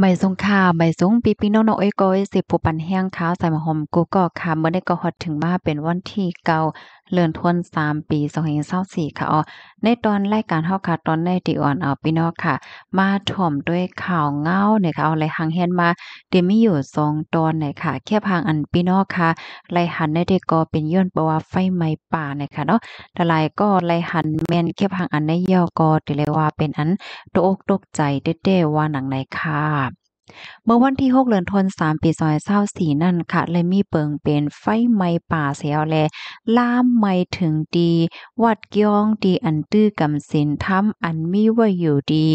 ไม่สงค่าไม่สงปีปีน้องๆเอ้ยก้อยสิบผู้ปันแห้งขาวใส่หอมกูก็ค่ะเมื่อได้ก็ฮอดถึงบ้าเป็นวันที่เก่า เลื่อนทวนสามปีสองเห็นเศร้าสี่ค่ะอ๋อในตอนรายการเฮาค่ะตอนในตีอ่อนเอาปีน้องค่ะ มาถ่อมด้วยข่าวเงาเนี่ยค่ะเอาไรหางเฮียนมาเดี๋ยวมีอยู่สองตอนเนี่ยค่ะแค่พางอันปีน้องค่ะไรหันในเด็กก็เป็นย้อนพระว่าไฟไหม้ป่าเนี่ยค่ะเนาะแต่ลายก็ไรหันแมนแค่พางอันในย่อก็ติเลยว่าเป็นอันตกกตกใจเด้ๆว่าหนังไหนค่ะเมื่อวันที่6เดือนธันวาคมปีซอยเศร้าสีนั่นค่ะเลยมีเปิงเป็นไฟไหม้ป่าเสียวแล ล่ามไม่ถึงดี วัดกยองดีอันตื้อกำสินทํำอันมีไว้อยู่ดี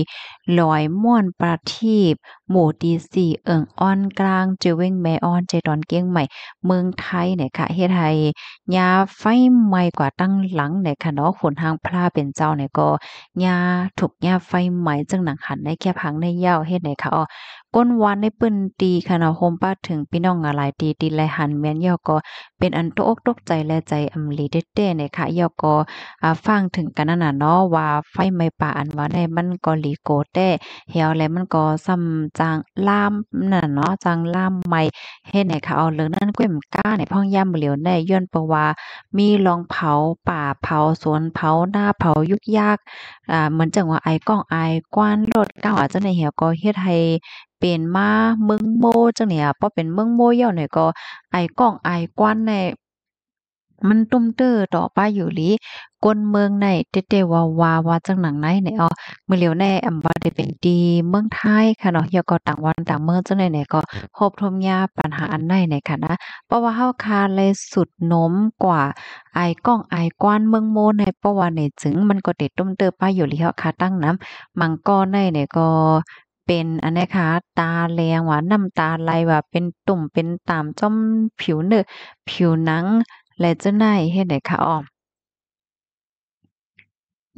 ลอยม่วนประทีปหมู่ดีสี่เอิงอ่อนกลาง จะเวงแม่อ่อนเจดอนเกียงใหม่เมืองไทยเนี่ยค่ะเฮ็ดให้ยาไฟไหม้กว่าตั้งหลังเนี่ยค่ะเนาะฝนทางพลาเป็นเจ้าเนี่ยก็ยาถูกยาไฟไหม้จึงหนังหันในแค่พังในเย้าเฮ็ดไหนค่ะอ๋อก้นวันในปืนตีขณะโฮมป้าถึงพี่น้องอะไรตีตีไรหันแมยนยอกอเป็นอันตกอกตกใจ และใจอำลีเด้ๆเนี่ยค่ะยอกอฟังถึงกันนั่นน่ะเนาะว่าไฟไม่ป่าอันว่าได้มันก็ลีโกเต้เหี่ยวแล้วมันก็ซ้ำาจางล่ามนั่นเนาะจางล่ามไม่เฮ็ดไหนค่ะเอาเรื่องนั้นก้มก้าในพ่องย่ำเหลียวได้ย้อนประวามีลองเผาป่าเผาสวนเผาหน้าเผายุกยากอ่าเหมือนจังว่าไอ้กล้องไอ้กว้านรถเก้าอาจจะในเหี่ยวก็เฮ็ดให้เปเป็นมาเมืองโมจังเนี่ยพอเป็นเมืองโมเย่าเนี่ยก็ ไอกล้องไอกว้นในมันตุ้มเตอต่อไปอยู่ลีกวนเมืองในเตเตวาวาวาจังหนังไหนเนี่ยอ๋อเมื่อเร็วแน่อำ่าได้เป็นดีเมืองไทยค่ะเนาะยก็ต่างวันต่างเมืองจังไหนเนี่ยก็พบทมยาปัญหาอันไหนเนี่ยค่ะนะเพราะว่าเฮาคาเลยสุดนมกว่า ไอ้กล้องไอ้กวนเมืองโมในประว่าเนี่ยถึงมันก็เตดตุ้มเตอปอยู่ลีเฮาคาตั้งน้ำ มังกรในเนี่ยก็เป็นอันนี้ค่ะตาแรงว่าน้ำตาไหลว่าเป็นตุ่มเป็นตามจอมผิวเนื้อผิวหนังและจะไหนเฮ็ดไหนค่ะออม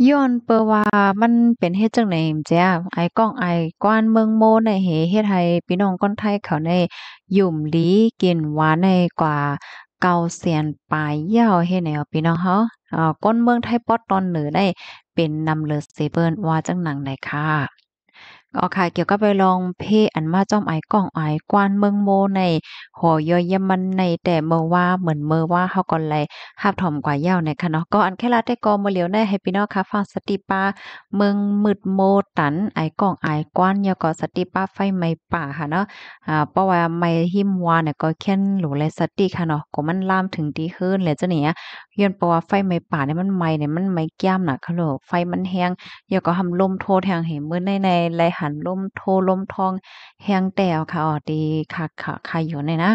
ย้อนเปว่ามันเป็นเฮ็ดจังไหนเจ้าไอ้ก้องไอ้กวนเมืองโมในเหเฮ็ดให้พี่น้องคนไทยเขาในยุ่มลีกินหวานในกว่า เกาเสียนปลายยาวเฮ็ดหนปพี่น้องเฮาอ่าก้นเมืองไทยปอดตอนเหนือได้เป็นนำเลอดเซเปิ์นว่าจังหนังไหนค่ะก็ค่ะเกี่ยวกับไปลองเพอันมาจ้อมไอ้กล่องไอ้กวานเมืองโมในหอยอยมันในแต่เมื่อว่าเหมือนเมื่อว่าเขาก่อนไลยหับถ่อมกว่าเย้าในค่ะเนาะก็อันแค่ละได้กอมาเหลียวใน้ให้พี่น้องค่ะฟังสติปาเมืองมืดโมตันไอ้กล่องไอ้กวานเยาะก็สติปาไฟไม่ป่าค่ะเนาะอ่าเพราะว่าไม่หิมวานเนี่ยก็เค่นหลูแลสติค่ะเนาะก็มันลามถึงดีขึ้นเลยเจ้ะเนี่ยย้อนเพราะว่าไฟไม่ป่าเนี่ยมันไม่เนี่ยมันไม่แก้มน่ะค่ะโลไฟมันแห้งเยาะยก็ทำลมโทษแห้งเหมื่อในในไรหันลมโทลมทองแหงแตวค่ะออดีค่ะค่ะค่ะอยู่ในนะ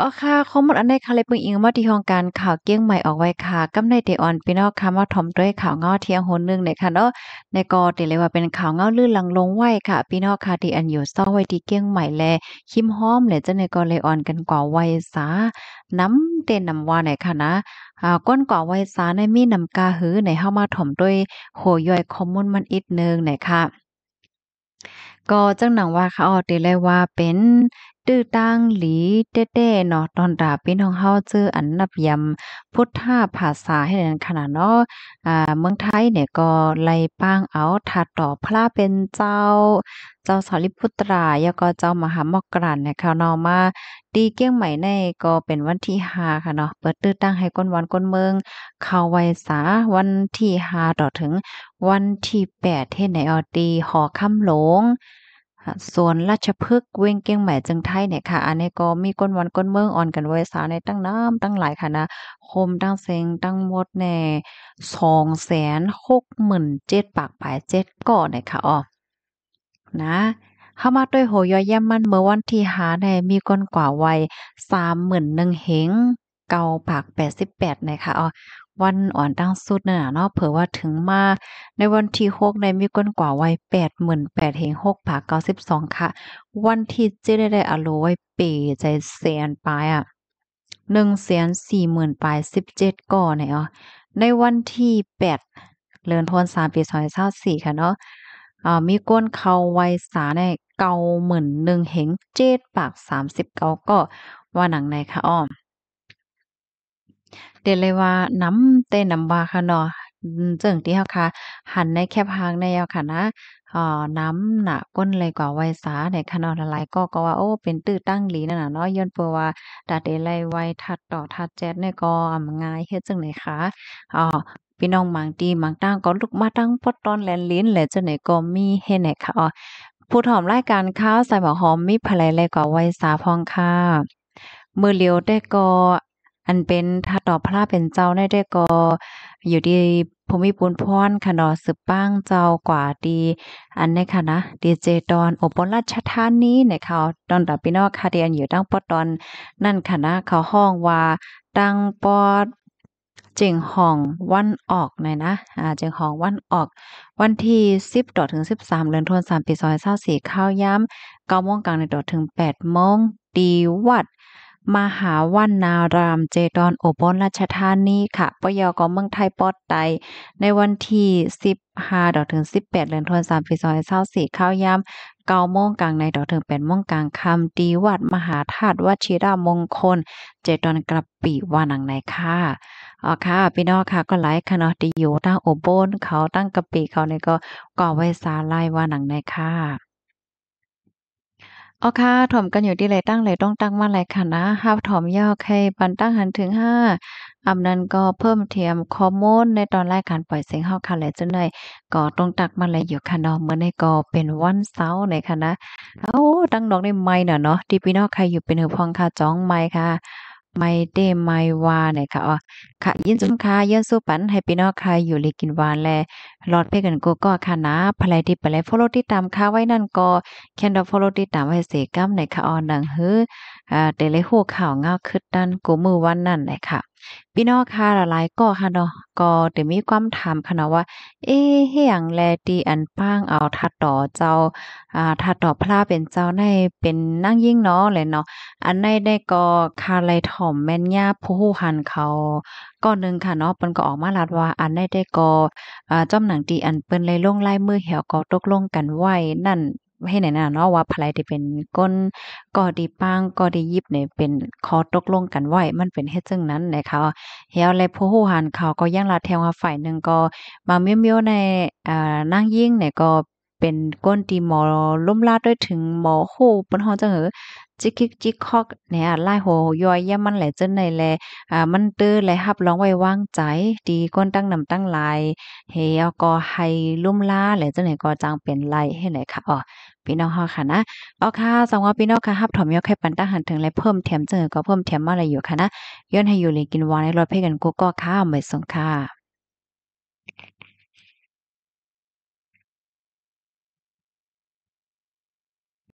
อ๋อค่ะข้อมูลอันใดค่ะเลยปึงอิงมาที่ห้องการข่าวเกี้ยงใหม่ออกไว้ค่ะกำในเดออนพี่น้องค่ะมาถมด้วยข่าวเงาะเทียงโหนนึงในยค่ะเนาะ ในกอเดเลยว่าเป็นข่าวเงาะลื่นลังลงไหวค่ะ พี่น้องค่ะที่อันอยู่ซ้อไว้ที่เกี้ยงใหม่แลคิมห้อมเลยจะในกอเลยออนกันกว่าไว้สา น้ำเต้นนำว่าใหนค่ะนะอ่าก้นก่อไว้สาในมีนำกาหือในเฮามาถมด้วยโหย่อยข้อมูลมันอีกนึงใหนค่ะก็จังหนังว่าเขาออกเตเลยว่าเป็นตื้อตั้งหลีเต้ๆเนาะ ตอนดาพี่น้องเฮาเจออันนับยำพุทธาภาษาให้นั้นขนาดเนาะอ่า เมืองไทยเนี่ยก็ไล่ปางเอาถัดต่อพระเป็นเจ้า เจ้าสาริพุตราแล้วก็เจ้ามหามกรันเนี่ยค่ะนอมาตีเกี้ยงใหม่ในก็เป็นวันที่หาค่ะเนาะเปิดตื้อตั้งให้ก้นวันก้นเมือง เข้าไวสาวันที่หาต่อถึง วันที่แปดเทศไหนออตีหอค่ำหลงส่วนราชพฤกษ์เวงเกียงแหม่จึงไทยเนี่ยค่ะ อันนี้ก็มีก้นวันก้นเมืองอ่อนกันไว้สาในตั้งน้ำตั้งหลายค่ะนะคมตั้งเซงตั้งหมดแน่สองแสนหกหมื่นเจ็ดปากปลายเจ็ดก่อเนี่ยค่ะอ๋อ นะเข้ามาด้วยโหยอยแย้มมันเมื่อวันที่หาในมีก้นกว่าไวสามหมื่นหนึ่งเหงเก่าปากแปดสิบแปดเนยคะอ๋อวันอ่อนตั้งสุดน่ะเนาะเผื่อว่าถึงมาในวันที่หกในมีก้นกว่าไวยแปดหมื่นแปดเหงหกผาเก้าสิบสองค่ะ วันที่เจได้ได้อโลไวัเปใจเสียนปลายอ่ะหนึ่งเสียนสี่หมื่นปลายสิบเจ็ดก่อเนี่ยอในวันที่แปดเลือนพนสามปีสองเศร้าสี่ค่ะเนาะอ่ามีก้นเขาไวสาในเก้าหมื่นหนึ่งเหงเจ็ดปากสามสิบเก้าก็ว่าหนังในค่ะอ้อมเดเลยว่าน้ำเต้น้ำบาค่ะเนาะจึงที่เฮาค่ะ หันในแคบหางในเอาค่ะนะอ่อน้ำหนักก้นเลยกว่าไวสาในคณาะหลายก็ก็ว่าโอ้เป็นตื้อตั้งหลีนั่นน่ะเนาะย้อนเปว่าดาเดไลไวทัดต่อทัดแจ๊ดเนี่ยก็อำง่ายเฮ็ดจังไดนคะอ๋อพี่น้องบางตีบางตั้งก็ลุกมาตั้งพดตอนแลนลิ้นแหละจังไหนก็มีเฮ็ดไหนค่ะอ๋อผู้ถอมรายการข้าวใส่หมอหอมมีภรรยาเลยกว่าไวสาพองค่ะ มือเลียวได้ก็อันเป็นถ้าต่อพระเป็นเจ้าได้ได้ก็อยู่ดีภูมิปูนพรขนอสืบป้างเจ้ากว่าดี อันนี้ค่ะนะดีเจตอนอบลราชธานีในเขาตอนดับพี่นอกคาเดียนอยู่ตั้งปอตอน นั่นค่ะนะเขาห้องว่าตั้งปอดจิงห้องวันออกหน่อยนะอ่าจิงห้องวันออก วันที่10ต่อถึง13เดือนธันวาคมปีซอยเศร้าสี่ข้าวย้ำเก้าโมงกลางในต่อถึง8โมงดีวัดมหาวันนาราม เจดอนอุบลราชธานีค่ะปยกเมืองไทยปอดไตในวันที่ 15 ดอกถึง 18เดือนธันวาคมปี2024ข้าวยำเก้าโมงกลางใน ดอกถึง8โมงกลางคำตีวัดมหาธาตุวชิรามงคล เจดอนกระปีวานังในค่ะอ๋อค่ะ พี่น้องค่ะก็ไลค์ค่ะเนาะที่อยู่ตั้งโอบนเขาตั้งกะปิเขาเนี่ยก็ก่อไว้สาไลว่าหนังในค่ะโอเค่ะถ่อมกันอยู่ที่ไรตั้งไรต้องตั้งมาไรค่ะนะห้าถ่อมยอกใครปันตั้งหันถึงห้าอำนั้นก็เพิ่มเทียมคอมมอนในตอนรกการปล่อยเสียงหฮาค่ะและจนเลยก็ต้องตักมาเลอยู่ค่ะนาเมื่อในก็เป็นวันเสาร์ในค่ะนะเอ้าตั้งดอกในไม้เนาะเนาะ ที่พี่น้องใครอยู่เป็นหัวพองค่ะจ้องไม้ค่ะไม่เต้ไม่วาเนี่ยค่ะอ๋อค่ะยินสุนค่ะยินสุปันให้พี่น้องใครอยู่เลยกินวานแลหลอดเพ่กันกูก็ค่ะนะภายที่ไปเลฟอลโลติดตามค่าไว้นั่นก็แคนดอฟอลโลติดตามไว้เสกำในค่ะออนดังฮืออ่เดเลฮูข่าวเงาคึดนั่นกูมือวันนั่นแหละค่ะ พี่น้องค่ะหลายก็ค่ะเนาะ ก็เดี๋ยวมีความถามค่ะเนาะว่า เอ๊ะเฮียงแลดีอันป้างเอาทัดต่อเจ้า อ่าทัดต่อพระเป็นเจ้าใน เป็นนั่งยิ่งเนาะเลยเนาะ อันในได้ก็คาไลถ่อมแม่นย่าผู้หันเขาก้อนหนึ่งค่ะเนาะเปิ้นก็ออกมาลาดว่าอันได้ได้กออ่าจ้อมหนังตีอันเปิ้นเลยลงไล่มือเหี่ยวก็ตกลงกันไว้นั่นให้ไหนนะเนาะว่าภายที่เป็นก้นกอดีปังกอดียิบเนี่ยเป็นคอตกลงกันไว้มันเป็นเฮ็ดจังนั้นนะคะเฮียและผู้ฮู้หันเขาก็ย่างลาแทงว่าฝ่ายหนึ่งก็มาเมียวๆในอ่านั่งยิ่งเนี่ยก็เป็นก้นตีหมอล้มลาดด้วยถึงหมอโคเปิ้นฮ้อจังเออจิกคิกจิกคอกเนี่ยไล่โหย่อยย่ามันแหละจนในแหลอ่ามันตื้อแหละฮับร้องไว้วางใจดีก้นตั้งนำตั้งลาย เฮียก็ให้ลุ่มล้าแหละจนไหนก็จางเป็นไล่ให้ ไหนค่ะอ๋อ พี่น้องฮค่ะนะเอาค่ะสังว่าพี่น้องค่ะฮับถมยกแค่ปันตาหันถึงเลยเพิ่มแถมเจอก็เพิ่มแถมมาอะไรอยู่ค่ะนะย้อนให้อยู่เลยกินวานในรถเพ่กันกูก็้าะไม่สงค่ะ